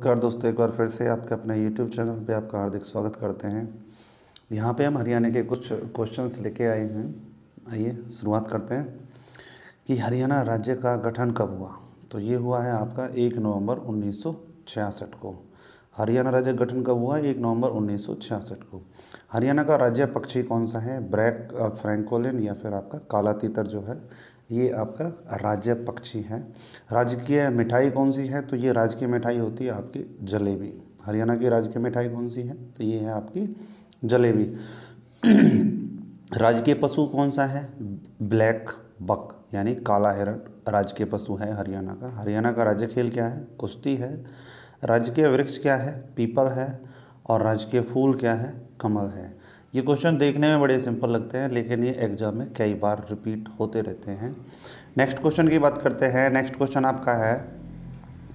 नमस्कार दोस्तों एक बार फिर से आपके अपने YouTube चैनल पे आपका हार्दिक स्वागत करते हैं यहाँ पे हम हरियाणा के कुछ क्वेश्चंस लेके आए हैं आइए शुरुआत करते हैं कि हरियाणा राज्य का गठन कब हुआ तो ये हुआ है आपका एक नवंबर 1966 को हरियाणा राज्य गठन कब हुआ एक नवंबर 1966 को हरियाणा का राज्य पक्षी कौन सा है ब्रैक फ्रेंकोलिन या फिर आपका काला तीतर जो है ये आपका राज्य पक्षी है राजकीय मिठाई कौन सी है तो ये राजकीय मिठाई होती है आपकी जलेबी हरियाणा की राजकीय मिठाई कौन सी है तो ये है आपकी जलेबी राजकीय पशु कौन सा है ब्लैक बक यानी काला हिरण राजकीय पशु है हरियाणा का हरियाणा का राज्य खेल क्या है कुश्ती है राजकीय वृक्ष क्या है पीपल है और राजकीय फूल क्या है कमल है ये क्वेश्चन देखने में बड़े सिंपल लगते हैं लेकिन ये एग्जाम में कई बार रिपीट होते रहते हैं नेक्स्ट क्वेश्चन की बात करते हैं नेक्स्ट क्वेश्चन आपका है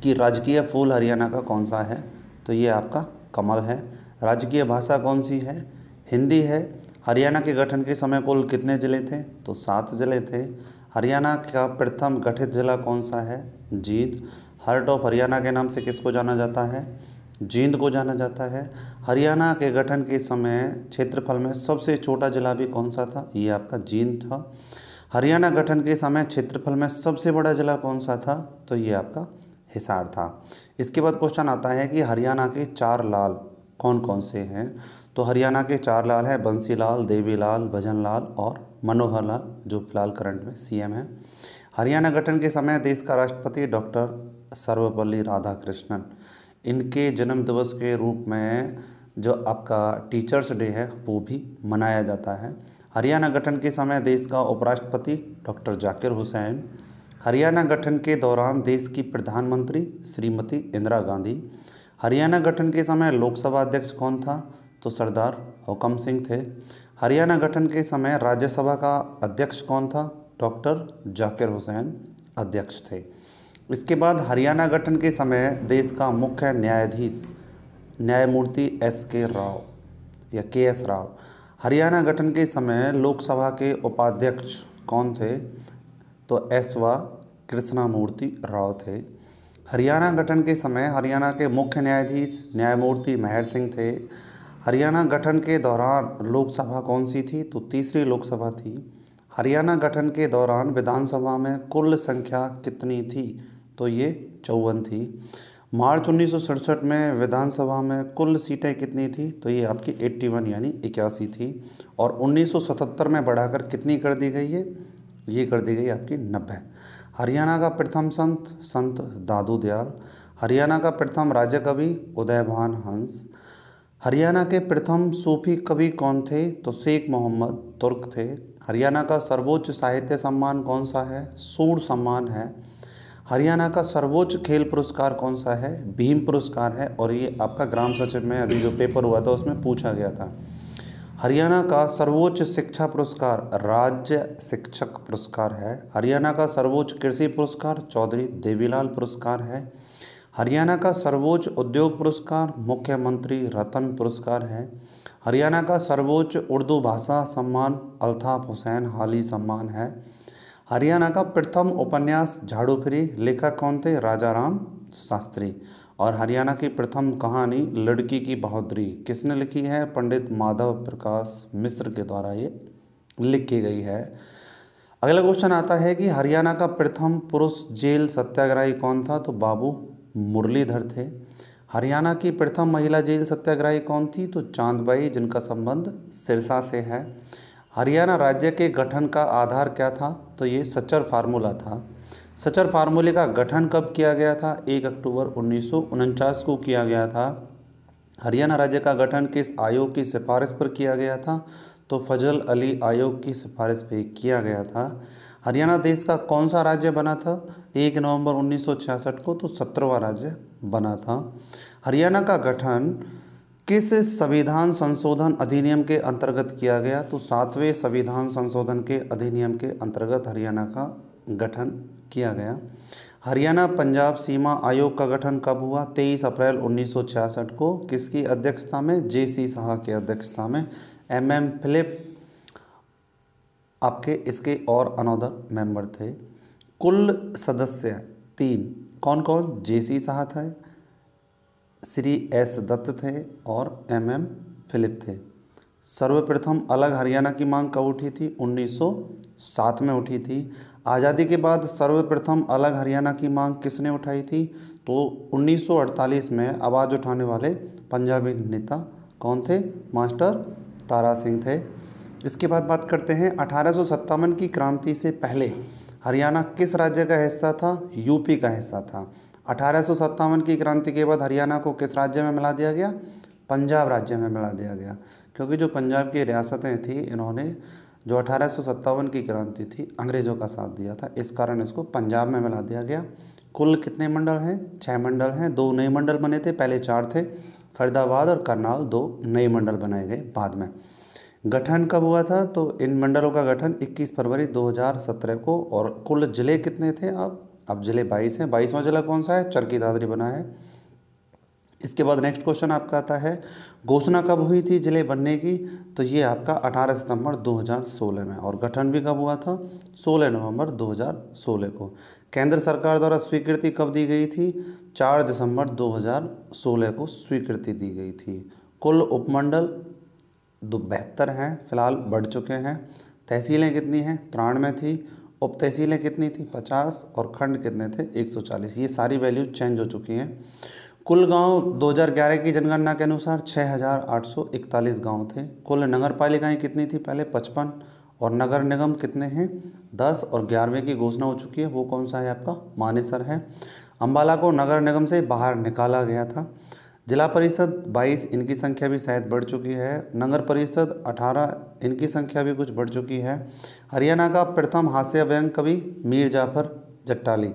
कि राजकीय फूल हरियाणा का कौन सा है तो ये आपका कमल है राजकीय भाषा कौन सी है हिंदी है हरियाणा के गठन के समय कुल कितने जिले थे तो सात जिले थे हरियाणा का प्रथम गठित जिला कौन सा है जींद हार्ट ऑफ हरियाणा के नाम से किसको जाना जाता है जींद को जाना जाता है हरियाणा के गठन के समय क्षेत्रफल में सबसे छोटा जिला भी कौन सा था ये आपका जींद था हरियाणा गठन के समय क्षेत्रफल में सबसे बड़ा जिला कौन सा था तो ये आपका हिसार था इसके बाद क्वेश्चन आता है कि हरियाणा के चार लाल कौन कौन से हैं तो हरियाणा के चार लाल हैं बंसीलाल देवीलाल भजनलाल और मनोहर लाल जो फिलहाल करंट में सीएम है हरियाणा गठन के समय देश का राष्ट्रपति डॉक्टर सर्वपल्ली राधाकृष्णन इनके जन्म दिवस के रूप में जो आपका टीचर्स डे है वो भी मनाया जाता है हरियाणा गठन के समय देश का उपराष्ट्रपति डॉक्टर जाकिर हुसैन हरियाणा गठन के दौरान देश की प्रधानमंत्री श्रीमती इंदिरा गांधी हरियाणा गठन के समय लोकसभा अध्यक्ष कौन था तो सरदार हुकम सिंह थे हरियाणा गठन के समय राज्यसभा का अध्यक्ष कौन था डॉक्टर जाकिर हुसैन अध्यक्ष थे इसके बाद हरियाणा गठन के समय देश का मुख्य न्यायाधीश न्यायमूर्ति एस के राव या के एस राव हरियाणा गठन के समय लोकसभा के उपाध्यक्ष कौन थे तो एस व कृष्णामूर्ति राव थे हरियाणा गठन के समय हरियाणा के मुख्य न्यायाधीश न्यायमूर्ति महर सिंह थे हरियाणा गठन के दौरान लोकसभा कौन सी थी तो तीसरी लोकसभा थी हरियाणा गठन के दौरान विधानसभा में कुल संख्या कितनी थी तो ये चौवन थी मार्च उन्नीस में विधानसभा में कुल सीटें कितनी थी तो ये आपकी 81 यानी इक्यासी थी और 1977 में बढ़ाकर कितनी कर दी गई है ये कर दी गई आपकी नब्बे हरियाणा का प्रथम संत संत दादू दयाल हरियाणा का प्रथम राज्य कवि उदयभान हंस हरियाणा के प्रथम सूफी कवि कौन थे तो शेख मोहम्मद तुर्क थे हरियाणा का सर्वोच्च साहित्य सम्मान कौन सा है सूर सम्मान है हरियाणा का सर्वोच्च खेल पुरस्कार कौन सा है भीम पुरस्कार है और ये आपका ग्राम सचिव में अभी जो पेपर हुआ था उसमें पूछा गया था हरियाणा का सर्वोच्च शिक्षा पुरस्कार राज्य शिक्षक पुरस्कार है हरियाणा का सर्वोच्च कृषि पुरस्कार चौधरी देवीलाल पुरस्कार है हरियाणा का सर्वोच्च उद्योग पुरस्कार मुख्यमंत्री रतन पुरस्कार है हरियाणा का सर्वोच्च उर्दू भाषा सम्मान अल्ताफ़ हुसैन हाली सम्मान है हरियाणा का प्रथम उपन्यास झाड़ू फ्री लेखक कौन थे राजा राम शास्त्री और हरियाणा की प्रथम कहानी लड़की की बहादुरी किसने लिखी है पंडित माधव प्रकाश मिश्र के द्वारा ये लिखी गई है अगला क्वेश्चन आता है कि हरियाणा का प्रथम पुरुष जेल सत्याग्रही कौन था तो बाबू मुरलीधर थे हरियाणा की प्रथम महिला जेल सत्याग्रही कौन थी तो चांदबाई जिनका संबंध सिरसा से है हरियाणा राज्य के गठन का आधार क्या था तो ये सचर फार्मूला था सचर फार्मूले का गठन कब किया गया था एक अक्टूबर उन्नीस को किया गया था हरियाणा राज्य का गठन किस आयोग की सिफारिश पर किया गया था तो फजल अली आयोग की सिफारिश पे किया गया था हरियाणा देश का कौन सा राज्य बना था एक नवंबर 1966 को तो सत्रहवा राज्य बना था हरियाणा का गठन किस संविधान संशोधन अधिनियम के अंतर्गत किया गया तो सातवें संविधान संशोधन के अधिनियम के अंतर्गत हरियाणा का गठन किया गया हरियाणा पंजाब सीमा आयोग का गठन कब हुआ 23 अप्रैल 1966 को किसकी अध्यक्षता में जे सी शाह की अध्यक्षता में एम एम फिलिप आपके इसके और अनोदर मेंबर थे कुल सदस्य तीन कौन कौन जे सी शाह था श्री एस दत्त थे और एम एम फिलिप थे सर्वप्रथम अलग हरियाणा की मांग कब उठी थी 1907 में उठी थी आज़ादी के बाद सर्वप्रथम अलग हरियाणा की मांग किसने उठाई थी तो 1948 में आवाज़ उठाने वाले पंजाबी नेता कौन थे मास्टर तारा सिंह थे इसके बाद बात करते हैं अठारह की क्रांति से पहले हरियाणा किस राज्य का हिस्सा था यूपी का हिस्सा था अठारह की क्रांति के बाद हरियाणा को किस राज्य में मिला दिया गया पंजाब राज्य में मिला दिया गया क्योंकि जो पंजाब की रियासतें थी इन्होंने जो अठारह की क्रांति थी अंग्रेज़ों का साथ दिया था इस कारण इसको पंजाब में मिला दिया गया कुल कितने मंडल हैं छः मंडल हैं दो नए मंडल बने थे पहले चार थे फरीदाबाद और करनाल दो नए मंडल बनाए गए बाद में गठन कब हुआ था तो इन मंडलों का गठन 21 फरवरी 2017 को और कुल ज़िले कितने थे अब अब जिले बाईस हैं बाईसवां जिला कौन सा है चरकी दादरी बना है इसके बाद नेक्स्ट क्वेश्चन आपका आता है घोषणा कब हुई थी जिले बनने की तो ये आपका 18 सितंबर 2016 में और गठन भी कब हुआ था 16 नवंबर 2016 को केंद्र सरकार द्वारा स्वीकृति कब दी गई थी 4 दिसंबर 2016 को स्वीकृति दी गई थी कुल उपमंडल दो बेहतर हैं फिलहाल बढ़ चुके हैं तहसीलें कितनी हैं तिरानवे थी उप तहसीलें कितनी थी 50 और खंड कितने थे 140 ये सारी वैल्यू चेंज हो चुकी हैं कुल गांव 2011 की जनगणना के अनुसार 6,841 गांव थे कुल नगर पालिकाएँ कितनी थी पहले 55 और नगर निगम कितने हैं 10 और ग्यारहवें की घोषणा हो चुकी है वो कौन सा है आपका मानेसर है अम्बाला को नगर निगम से बाहर निकाला गया था जिला परिषद 22 इनकी संख्या भी शायद बढ़ चुकी है नगर परिषद 18 इनकी संख्या भी कुछ बढ़ चुकी है हरियाणा का प्रथम हास्य व्यंग कवि मीर जाफर जट्टाली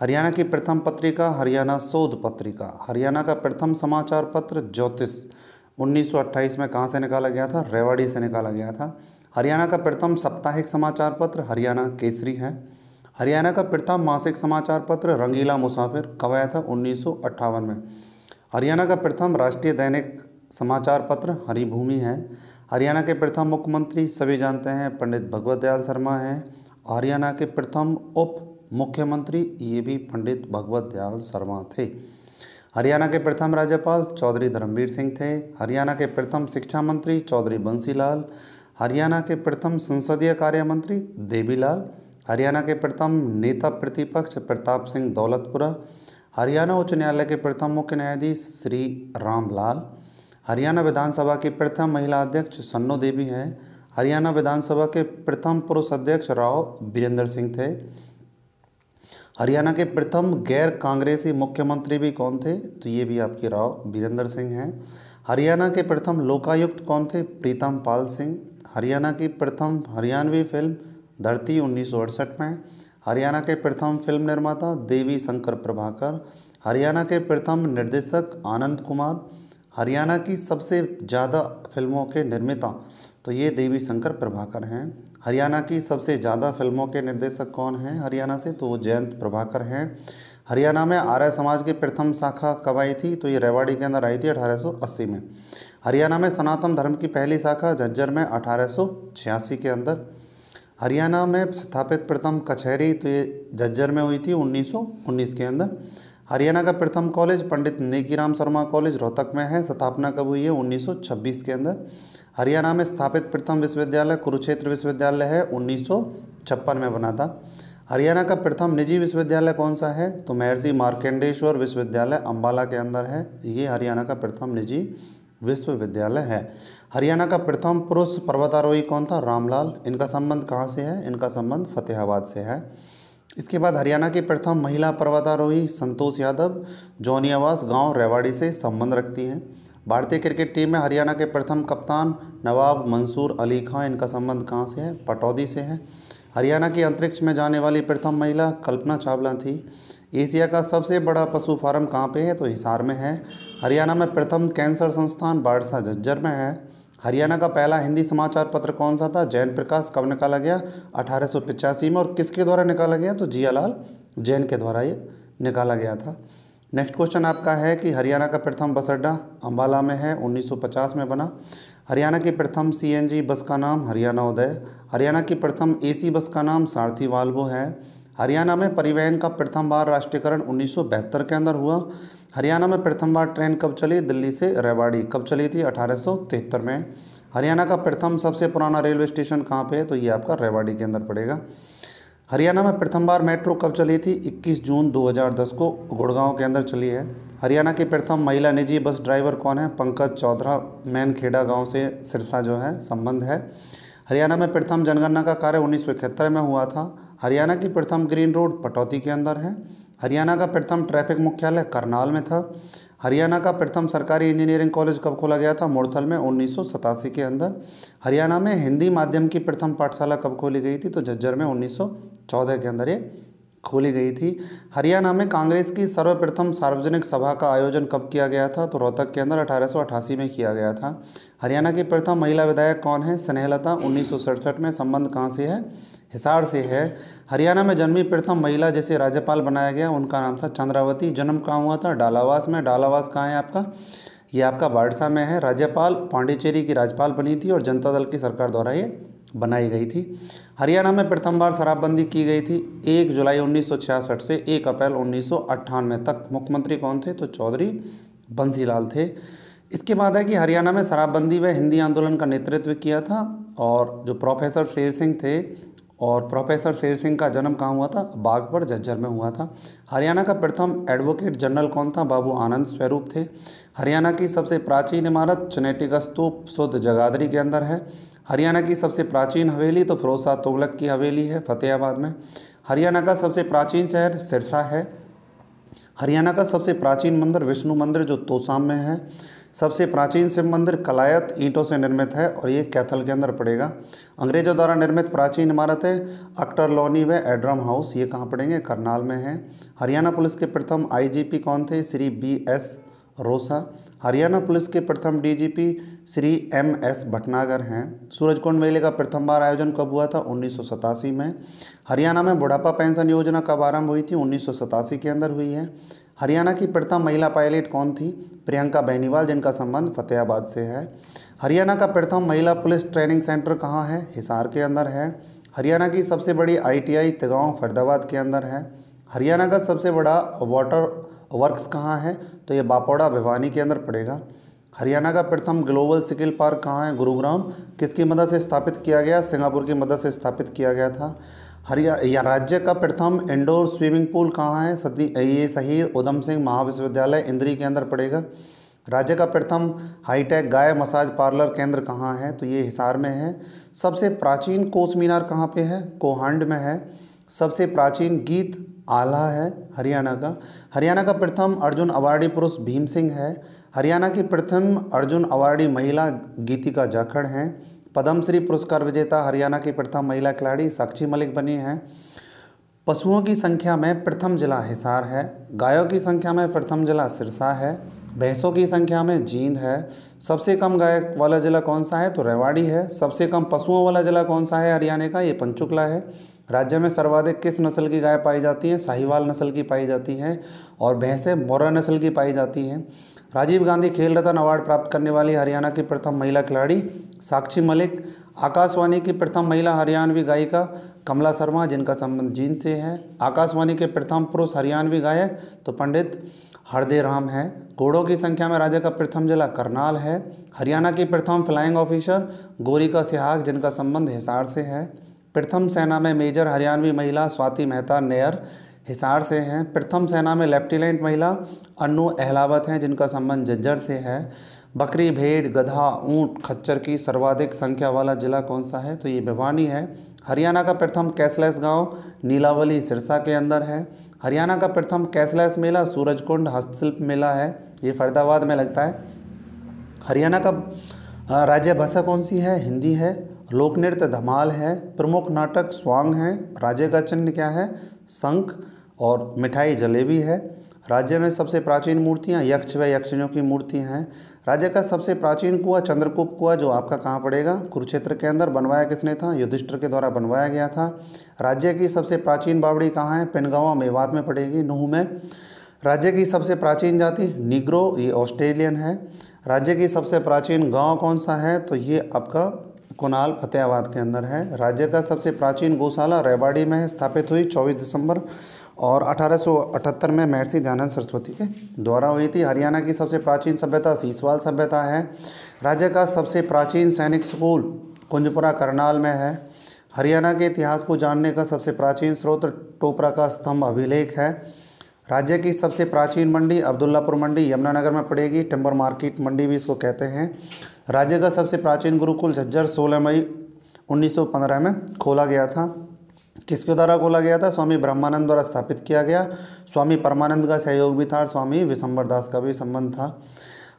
हरियाणा की प्रथम पत्रिका हरियाणा शोध पत्रिका हरियाणा का प्रथम समाचार पत्र ज्योतिष 1928 में कहाँ से निकाला गया था रेवाड़ी से निकाला गया था हरियाणा का प्रथम साप्ताहिक समाचार पत्र हरियाणा केसरी है हरियाणा का प्रथम मासिक समाचार पत्र रंगीला मुसाफिर कब आया था उन्नीस में हरियाणा का प्रथम राष्ट्रीय दैनिक समाचार पत्र हरिभूमि है हरियाणा के प्रथम मुख्यमंत्री सभी जानते हैं पंडित भगवत दयाल शर्मा हैं हरियाणा के प्रथम उप मुख्यमंत्री ये भी पंडित भगवत दयाल शर्मा थे हरियाणा के प्रथम राज्यपाल चौधरी धर्मवीर सिंह थे हरियाणा के प्रथम शिक्षा मंत्री चौधरी बंसीलाल हरियाणा के प्रथम संसदीय कार्य मंत्री देवीलाल हरियाणा के प्रथम नेता प्रतिपक्ष प्रताप सिंह दौलतपुरा हरियाणा उच्च न्यायालय के प्रथम मुख्य न्यायाधीश श्री रामलाल हरियाणा विधानसभा की प्रथम महिला अध्यक्ष सन्नो देवी हैं हरियाणा विधानसभा के प्रथम पुरुष अध्यक्ष राव बीरेंद्र सिंह थे हरियाणा के प्रथम गैर कांग्रेसी मुख्यमंत्री भी कौन थे तो ये भी आपके राव बीरेंद्र सिंह हैं हरियाणा के प्रथम लोकायुक्त कौन थे प्रीतम पाल सिंह हरियाणा की प्रथम हरियाणवी फिल्म धरती उन्नीस में हरियाणा के प्रथम फिल्म निर्माता देवी शंकर प्रभाकर हरियाणा के प्रथम निर्देशक आनंद कुमार हरियाणा की सबसे ज़्यादा फिल्मों के निर्माता तो ये देवी शंकर प्रभाकर हैं हरियाणा की सबसे ज़्यादा फिल्मों के निर्देशक कौन हैं हरियाणा से तो वो जयंत प्रभाकर हैं हरियाणा में आर्य समाज की प्रथम शाखा कब आई थी तो ये रेवाड़ी के अंदर आई थी 1880 में हरियाणा में सनातन धर्म की पहली शाखा झज्जर में अठारह के अंदर हरियाणा में स्थापित प्रथम कचहरी तो ये झज्जर में हुई थी 1919 के अंदर हरियाणा का प्रथम कॉलेज पंडित नेकीराम शर्मा कॉलेज रोहतक में है स्थापना कब हुई है 1926 के अंदर हरियाणा में स्थापित प्रथम विश्वविद्यालय कुरुक्षेत्र विश्वविद्यालय है उन्नीस में बना था हरियाणा का प्रथम निजी विश्वविद्यालय कौन सा है तो महर्षि मार्केंडेश्वर विश्वविद्यालय अम्बाला के अंदर है ये हरियाणा का प्रथम निजी विश्वविद्यालय है हरियाणा का प्रथम पुरुष पर्वतारोही कौन था रामलाल इनका संबंध कहाँ से है इनका संबंध फतेहाबाद से है इसके बाद हरियाणा की प्रथम महिला पर्वतारोही संतोष यादव जोनियावास आवास गाँव रेवाड़ी से संबंध रखती हैं भारतीय क्रिकेट टीम में हरियाणा के प्रथम कप्तान नवाब मंसूर अली खां इनका संबंध कहाँ से है पटौदी से है हरियाणा की अंतरिक्ष में जाने वाली प्रथम महिला कल्पना चावला थी एशिया का सबसे बड़ा पशु फार्म कहाँ पे है तो हिसार में है हरियाणा में प्रथम कैंसर संस्थान बाड़सा झज्जर में है हरियाणा का पहला हिंदी समाचार पत्र कौन सा था जैन प्रकाश कब निकाला गया अठारह में और किसके द्वारा निकाला गया तो जियालाल जैन के द्वारा ये निकाला गया था नेक्स्ट क्वेश्चन आपका है कि हरियाणा का प्रथम बस अड्डा अम्बाला में है 1950 में बना हरियाणा की प्रथम सीएनजी बस का नाम हरियाणा उदय हरियाणा की प्रथम एसी बस का नाम सारथी वाल्वो है हरियाणा में परिवहन का प्रथम बार राष्ट्रीयकरण उन्नीस के अंदर हुआ हरियाणा में प्रथम बार ट्रेन कब चली दिल्ली से रेवाड़ी कब चली थी अठारह में हरियाणा का प्रथम सबसे पुराना रेलवे स्टेशन कहाँ पे है तो ये आपका रेवाड़ी के अंदर पड़ेगा हरियाणा में प्रथम बार मेट्रो कब चली थी 21 जून 2010 को गुड़गांव के अंदर चली है हरियाणा की प्रथम महिला निजी बस ड्राइवर कौन है पंकज चौधरा मैनखेड़ा गांव गाँव से सिरसा जो है संबंध है हरियाणा में प्रथम जनगणना का कार्य उन्नीस में हुआ था हरियाणा की प्रथम ग्रीन रोड पटौती के अंदर है हरियाणा का प्रथम ट्रैफिक मुख्यालय करनाल में था हरियाणा का प्रथम सरकारी इंजीनियरिंग कॉलेज कब खोला गया था मोरथल में उन्नीस के अंदर हरियाणा में हिंदी माध्यम की प्रथम पाठशाला कब खोली गई थी तो झज्जर में 1914 के अंदर ये खोली गई थी हरियाणा में कांग्रेस की सर्वप्रथम सार्वजनिक सभा का आयोजन कब किया गया था तो रोहतक के अंदर अठारह में किया गया था हरियाणा की प्रथम महिला विधायक कौन है स्नेहलता उन्नीस में संबंध कहाँ से है हिसार से है हरियाणा में जन्मी प्रथम महिला जैसे राज्यपाल बनाया गया उनका नाम था चंद्रावती जन्म कहाँ हुआ था डालावास में डालावास कहाँ है आपका ये आपका बाड़सा में है राज्यपाल पांडिचेरी की राज्यपाल बनी थी और जनता दल की सरकार द्वारा ये बनाई गई थी हरियाणा में प्रथम बार शराबबंदी की गई थी एक जुलाई उन्नीस से एक अप्रैल उन्नीस तक मुख्यमंत्री कौन थे तो चौधरी बंसीलाल थे इसके बाद है कि हरियाणा में शराबबंदी व हिंदी आंदोलन का नेतृत्व किया था और जो प्रोफेसर शेर सिंह थे और प्रोफेसर शेर सिंह का जन्म कहाँ हुआ था बागपुर झज्जर में हुआ था हरियाणा का प्रथम एडवोकेट जनरल कौन था बाबू आनंद स्वरूप थे हरियाणा की सबसे प्राचीन इमारत चनेटिक स्तूप शुद्ध जगाधरी के अंदर है हरियाणा की सबसे प्राचीन हवेली तो फिरोज तुगलक की हवेली है फतेहाबाद में हरियाणा का सबसे प्राचीन शहर सिरसा है हरियाणा का सबसे प्राचीन मंदिर विष्णु मंदिर जो तोसाम में है सबसे प्राचीन शिव मंदिर कलायत ईंटों से निर्मित है और ये कैथल के अंदर पड़ेगा अंग्रेजों द्वारा निर्मित प्राचीन इमारतें अक्टर लोनी व एड्रम हाउस ये कहाँ पड़ेंगे करनाल में है हरियाणा पुलिस के प्रथम आईजीपी कौन थे Shri B S Rosa Haryana police के प्रथम DGP Shri M S Bhatnagar हैं सूरजकुंड मेले का प्रथम बार आयोजन कब हुआ था उन्नीस में हरियाणा में बुढ़ापा पेंशन योजना कब आरंभ हुई थी उन्नीस के अंदर हुई है हरियाणा की प्रथम महिला पायलट कौन थी प्रियंका बेनीवाल जिनका संबंध फतेहाबाद से है हरियाणा का प्रथम महिला पुलिस ट्रेनिंग सेंटर कहाँ है हिसार के अंदर है हरियाणा की सबसे बड़ी आईटीआई तिगांव फरीदाबाद के अंदर है हरियाणा का सबसे बड़ा वाटर वर्क्स कहाँ है तो ये बापोड़ा भिवानी के अंदर पड़ेगा हरियाणा का प्रथम ग्लोबल स्किल पार्क कहाँ है गुरुग्राम किसकी मदद से स्थापित किया गया सिंगापुर की मदद से स्थापित किया गया था हरियाणा राज्य का प्रथम इंडोर स्विमिंग पूल कहाँ है सती ये शहीद उधम सिंह महाविश्वविद्यालय इंद्री के अंदर पड़ेगा राज्य का प्रथम हाईटेक गाय मसाज पार्लर केंद्र कहाँ है तो ये हिसार में है सबसे प्राचीन कोस मीनार कहाँ पे है कोहांड में है सबसे प्राचीन गीत आला है हरियाणा का हरियाणा का प्रथम अर्जुन अवार्डी पुरुष भीम सिंह है हरियाणा की प्रथम अर्जुन अवार्डी महिला गीतिका जाखड़ हैं पद्मश्री पुरस्कार विजेता हरियाणा की प्रथम महिला खिलाड़ी साक्षी मलिक बनी हैं पशुओं की संख्या में प्रथम जिला हिसार है गायों की संख्या में प्रथम जिला सिरसा है भैंसों की संख्या में जींद है सबसे कम गाय वाला जिला कौन सा है तो रेवाड़ी है सबसे कम पशुओं वाला जिला कौन सा है हरियाणा का ये पंचुकला है राज्य में सर्वाधिक किस नस्ल की गाय पाई जाती हैं साहिवाल नस्ल की पाई जाती हैं और भैंसें मोरा नस्ल की पाई जाती हैं राजीव गांधी खेल रत्न अवार्ड प्राप्त करने वाली हरियाणा की प्रथम महिला खिलाड़ी साक्षी मलिक आकाशवाणी की प्रथम महिला हरियाणवी गायिका कमला शर्मा जिनका संबंध जीन से है आकाशवाणी के प्रथम पुरुष हरियाणवी गायक तो पंडित हरदे राम है घोड़ों की संख्या में राज्य का प्रथम जिला करनाल है हरियाणा की प्रथम फ्लाइंग ऑफिसर गोरिका सिहाग जिनका संबंध हिसार से है प्रथम सेना में मेजर हरियाणवी महिला स्वाति मेहता नेयर हिसार से हैं प्रथम सेना में लेफ्टिनेंट महिला अनु अहलावत हैं जिनका संबंध झज्जर से है बकरी भेड़ गधा ऊंट खच्चर की सर्वाधिक संख्या वाला जिला कौन सा है तो ये भिवानी है हरियाणा का प्रथम कैशलेस गांव नीलावली सिरसा के अंदर है हरियाणा का प्रथम कैशलेस मेला सूरजकुंड हस्तशिल्प मेला है ये फरीदाबाद में लगता है हरियाणा का राज्य भाषा कौन सी है हिंदी है लोक नृत्य धमाल है प्रमुख नाटक स्वांग है राज्य का चिन्ह क्या है शंख और मिठाई जलेबी है राज्य में सबसे प्राचीन मूर्तियाँ यक्ष व यक्षिणियों की मूर्ति हैं राज्य का सबसे प्राचीन कुआ चंद्रकूप कुआ जो आपका कहाँ पड़ेगा कुरुक्षेत्र के अंदर बनवाया किसने था युधिष्ठिर के द्वारा बनवाया गया था राज्य की सबसे प्राचीन बावड़ी कहाँ है पेनगावा मेवात में पड़ेगी नूह में राज्य की सबसे प्राचीन जाति निग्रो ये ऑस्ट्रेलियन है राज्य की सबसे प्राचीन गांव कौन सा है तो ये आपका कुनाल फतेहाबाद के अंदर है राज्य का सबसे प्राचीन गौशाला रेवाड़ी में स्थापित हुई 24 दिसंबर और 1878 में महर्षि दयानंद सरस्वती के द्वारा हुई थी हरियाणा की सबसे प्राचीन सभ्यता सीसवाल सभ्यता है राज्य का सबसे प्राचीन सैनिक स्कूल कुंजपुरा करनाल में है हरियाणा के इतिहास को जानने का सबसे प्राचीन स्रोत टोपरा का स्तंभ अभिलेख है राज्य की सबसे प्राचीन मंडी अब्दुल्लापुर मंडी यमुनानगर में पड़ेगी टिम्बर मार्केट मंडी भी इसको कहते हैं राज्य का सबसे प्राचीन गुरुकुल झज्जर 16 मई 1915 में खोला गया था किसके द्वारा खोला गया था स्वामी ब्रह्मानंद द्वारा स्थापित किया गया स्वामी परमानंद का सहयोग भी था और स्वामी विशंबर दास का भी संबंध था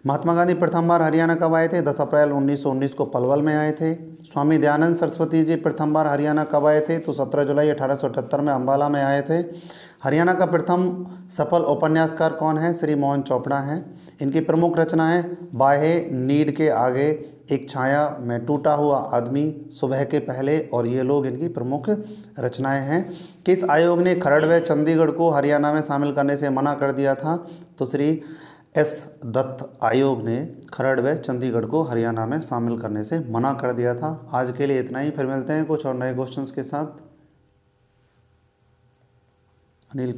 महात्मा गांधी प्रथम बार हरियाणा कब आए थे 10 अप्रैल 1919 को पलवल में आए थे स्वामी दयानंद सरस्वती जी प्रथम बार हरियाणा कब आए थे तो 17 जुलाई अठारह में अम्बाला में आए थे हरियाणा का प्रथम सफल उपन्यासकार कौन है श्री मोहन चोपड़ा हैं इनकी प्रमुख रचना है बाहे नीड के आगे एक छाया में टूटा हुआ आदमी सुबह के पहले और ये लोग इनकी प्रमुख रचनाएं हैं किस आयोग ने खरड़ व चंडीगढ़ को हरियाणा में शामिल करने से मना कर दिया था तो श्री एस दत्त आयोग ने खरड़ व चंडीगढ़ को हरियाणा में शामिल करने से मना कर दिया था आज के लिए इतना ही फिर मिलते हैं कुछ और नए क्वेश्चंस के साथ अनिल